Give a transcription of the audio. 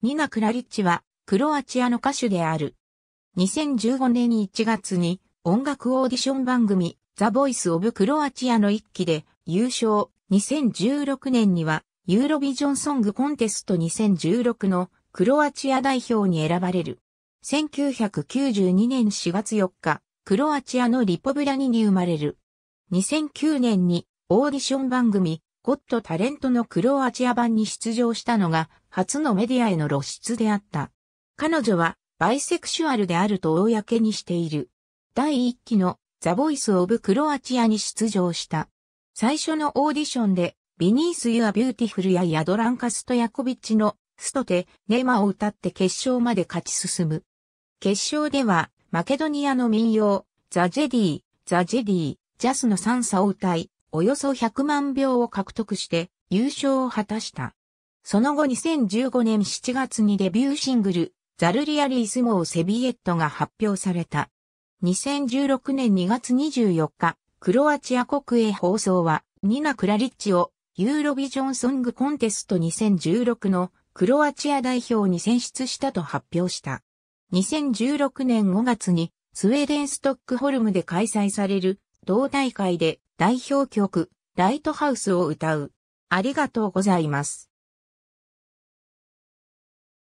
ニナ・クラリッチは、クロアチアの歌手である。2015年1月に、音楽オーディション番組、ザ・ボイス・オブ・クロアチアの一期で、優勝。2016年には、ユーロビジョンソングコンテスト2016の、クロアチア代表に選ばれる。1992年4月4日、クロアチアのリポブラニに生まれる。2009年にオーディション番組、ゴッドタレントのクロアチア版に出場したのが初のメディアへの露出であった。彼女はバイセクシュアルであると公にしている。第1期のザ・ボイス・オブ・クロアチアに出場した。最初のオーディションで、ビニース・ユア・ビューティフルやヤドランカ・ストヤコビッチのストテ・ネマを歌って決勝まで勝ち進む。決勝では、マケドニアの民謡、ザ・ジェディ、ザ・ジェディ、ジャスの3差を歌い、およそ100万票を獲得して優勝を果たした。その後2015年7月にデビューシングル、ザルリアリースモーセビエットが発表された。2016年2月24日、クロアチア国営放送は、ニナ・クラリッチを、ユーロビジョンソングコンテスト2016のクロアチア代表に選出したと発表した。2016年5月にスウェーデンストックホルムで開催される同大会で代表曲ライトハウスを歌う。ありがとうございます。